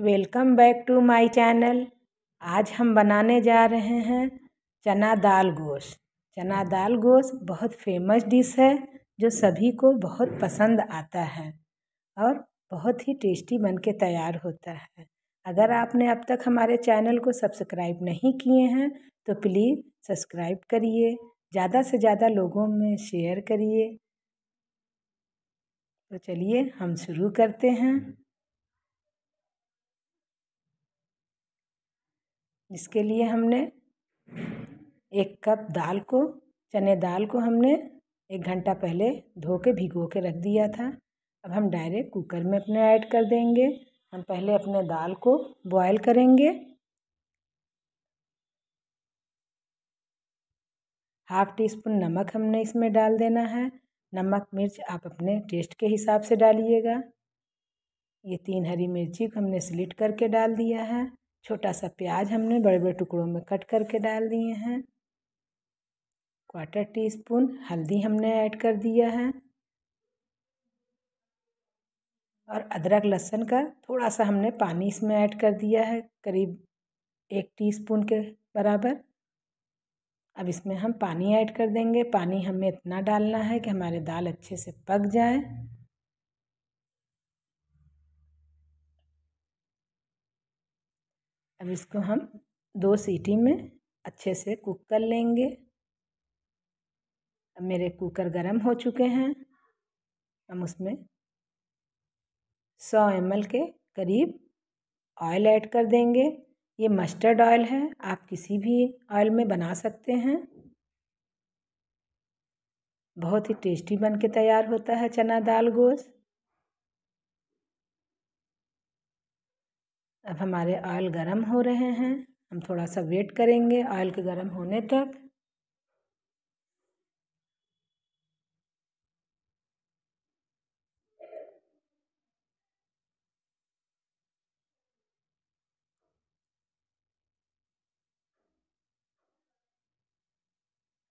welcome back to my channel आज हम बनाने जा रहे हैं चना दाल गोश्त चना दाल गोश्त बहुत फेमस डिश है जो सभी को बहुत पसंद आता है और बहुत ही टेस्टी बन के तैयार होता है अगर आपने अब तक हमारे चैनल को सब्सक्राइब नहीं किए हैं तो प्लीज़ सब्सक्राइब करिए ज़्यादा से ज़्यादा लोगों में शेयर करिए तो चलिए हम शुरू करते हैं इसके लिए हमने एक कप दाल को चने दाल को हमने एक घंटा पहले धो के भिगो के रख दिया था अब हम डायरेक्ट कुकर में अपने ऐड कर देंगे हम पहले अपने दाल को बॉयल करेंगे हाफ टी स्पून नमक हमने इसमें डाल देना है नमक मिर्च आप अपने टेस्ट के हिसाब से डालिएगा ये तीन हरी मिर्ची को हमने स्लिट करके डाल दिया है छोटा सा प्याज हमने बड़े बड़े टुकड़ों में कट करके डाल दिए हैं क्वार्टर टी स्पून हल्दी हमने ऐड कर दिया है और अदरक लहसुन का थोड़ा सा हमने पानी इसमें ऐड कर दिया है करीब एक टीस्पून के बराबर अब इसमें हम पानी ऐड कर देंगे पानी हमें इतना डालना है कि हमारे दाल अच्छे से पक जाए अब इसको हम दो सीटी में अच्छे से कुक कर लेंगे अब मेरे कुकर गरम हो चुके हैं हम उसमें सौ एम के करीब ऑयल ऐड कर देंगे ये मस्टर्ड ऑयल है आप किसी भी ऑयल में बना सकते हैं बहुत ही टेस्टी बन के तैयार होता है चना दाल गोश्त अब हमारे ऑयल गरम हो रहे हैं हम थोड़ा सा वेट करेंगे ऑयल के गरम होने तक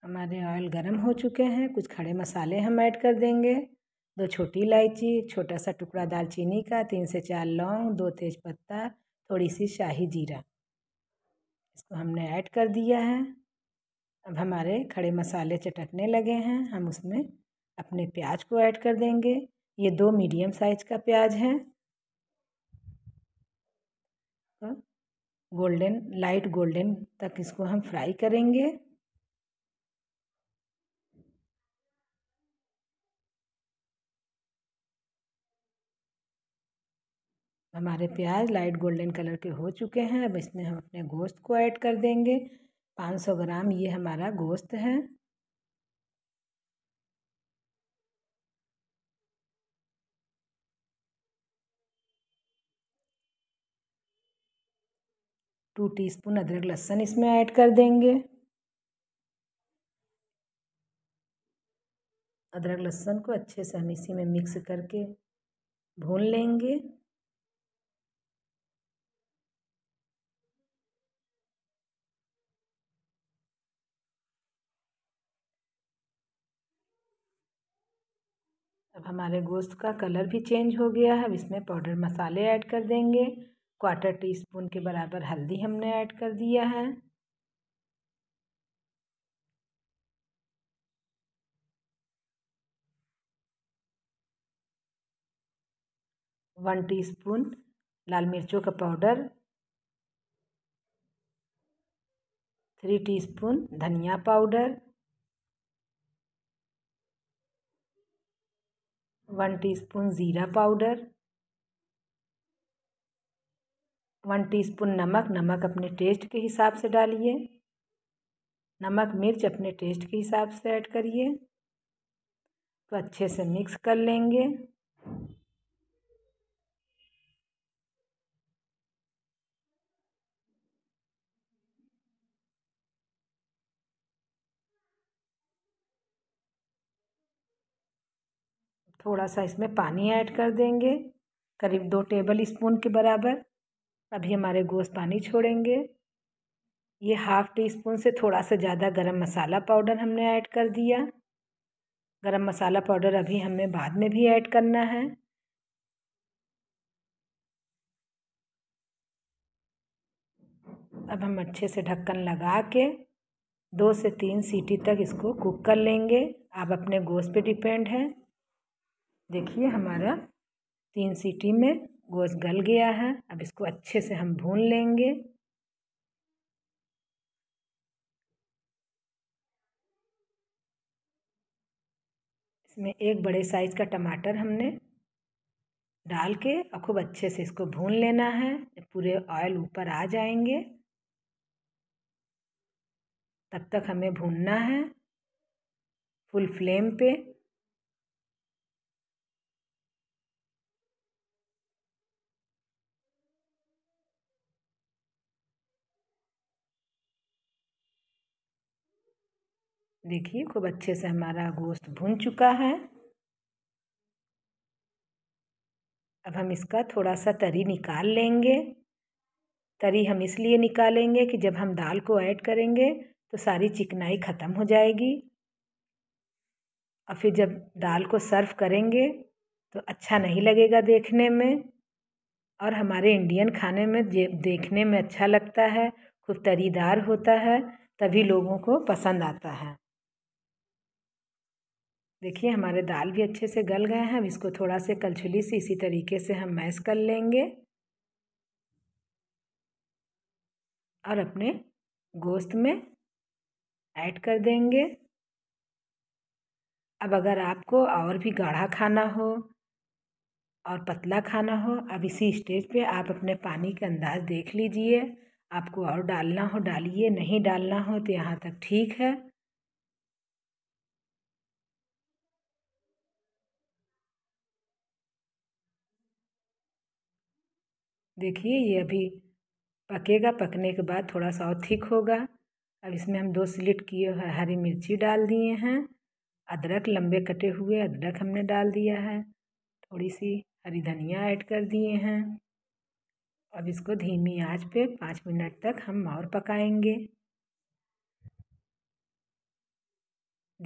हमारे ऑयल गरम हो चुके हैं कुछ खड़े मसाले हम ऐड कर देंगे दो छोटी इलायची छोटा सा टुकड़ा दालचीनी का तीन से चार लौंग दो तेज़पत्ता थोड़ी सी शाही जीरा इसको हमने ऐड कर दिया है अब हमारे खड़े मसाले चटकने लगे हैं हम उसमें अपने प्याज को ऐड कर देंगे ये दो मीडियम साइज का प्याज है गोल्डन लाइट गोल्डन तक इसको हम फ्राई करेंगे हमारे प्याज लाइट गोल्डन कलर के हो चुके हैं अब इसमें हम अपने गोश्त को ऐड कर देंगे 500 ग्राम ये हमारा गोश्त है टू टीस्पून अदरक लहसुन इसमें ऐड कर देंगे अदरक लहसुन को अच्छे से हम इसी में मिक्स करके भून लेंगे अब हमारे गोश्त का कलर भी चेंज हो गया है अब इसमें पाउडर मसाले ऐड कर देंगे क्वार्टर टी स्पून के बराबर हल्दी हमने ऐड कर दिया है वन टीस्पून लाल मिर्चों का पाउडर थ्री टीस्पून धनिया पाउडर वन टीस्पून ज़ीरा पाउडर वन टीस्पून नमक नमक अपने टेस्ट के हिसाब से डालिए नमक मिर्च अपने टेस्ट के हिसाब से ऐड करिए तो अच्छे से मिक्स कर लेंगे थोड़ा सा इसमें पानी ऐड कर देंगे करीब दो टेबल स्पून के बराबर अभी हमारे गोश्त पानी छोड़ेंगे ये हाफ़ टी स्पून से थोड़ा सा ज़्यादा गरम मसाला पाउडर हमने ऐड कर दिया गरम मसाला पाउडर अभी हमें बाद में भी ऐड करना है अब हम अच्छे से ढक्कन लगा के दो से तीन सीटी तक इसको कुक कर लेंगे आप अपने गोश्त पे डिपेंड हैं देखिए हमारा तीन सीटी में गोश्त गल गया है अब इसको अच्छे से हम भून लेंगे इसमें एक बड़े साइज़ का टमाटर हमने डाल के और खूब अच्छे से इसको भून लेना है पूरे ऑयल ऊपर आ जाएंगे तब तक हमें भूनना है फुल फ्लेम पे देखिए खूब अच्छे से हमारा गोश्त भुन चुका है अब हम इसका थोड़ा सा तरी निकाल लेंगे तरी हम इसलिए निकालेंगे कि जब हम दाल को ऐड करेंगे तो सारी चिकनाई ख़त्म हो जाएगी और फिर जब दाल को सर्व करेंगे तो अच्छा नहीं लगेगा देखने में और हमारे इंडियन खाने में देखने में अच्छा लगता है खूब तरीदार होता है तभी लोगों को पसंद आता है देखिए हमारे दाल भी अच्छे से गल गए हैं अब इसको थोड़ा से कलछुली से इसी तरीके से हम मैश कर लेंगे और अपने गोश्त में ऐड कर देंगे अब अगर आपको और भी गाढ़ा खाना हो और पतला खाना हो अब इसी स्टेज पे आप अपने पानी के अंदाज़ देख लीजिए आपको और डालना हो डालिए नहीं डालना हो तो यहाँ तक ठीक है देखिए ये अभी पकेगा पकने के बाद थोड़ा सा और ठीक होगा अब इसमें हम दो स्लिट किए हुए हरी मिर्ची डाल दिए हैं अदरक लंबे कटे हुए अदरक हमने डाल दिया है थोड़ी सी हरी धनिया ऐड कर दिए हैं अब इसको धीमी आंच पे पाँच मिनट तक हम और पकाएंगे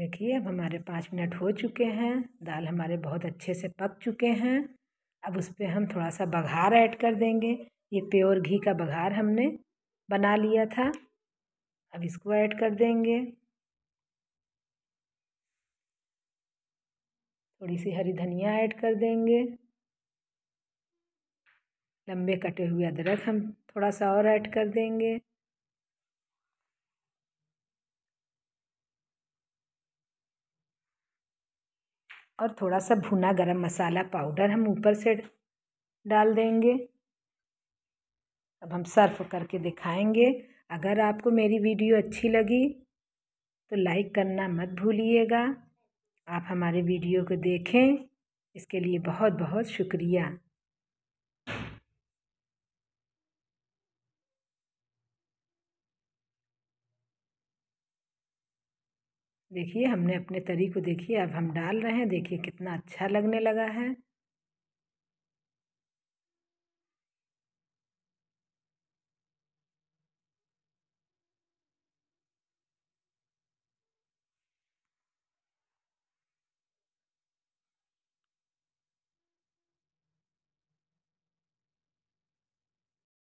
देखिए अब हमारे पाँच मिनट हो चुके हैं दाल हमारे बहुत अच्छे से पक चुके हैं अब उस पर हम थोड़ा सा बघार ऐड कर देंगे ये प्योर घी का बघार हमने बना लिया था अब इसको ऐड कर देंगे थोड़ी सी हरी धनिया ऐड कर देंगे लंबे कटे हुए अदरक हम थोड़ा सा और ऐड कर देंगे और थोड़ा सा भुना गरम मसाला पाउडर हम ऊपर से डाल देंगे अब हम सर्व करके दिखाएंगे अगर आपको मेरी वीडियो अच्छी लगी तो लाइक करना मत भूलिएगा आप हमारे वीडियो को देखें इसके लिए बहुत बहुत शुक्रिया देखिए हमने अपने तरी को देखिए अब हम डाल रहे हैं देखिए कितना अच्छा लगने लगा है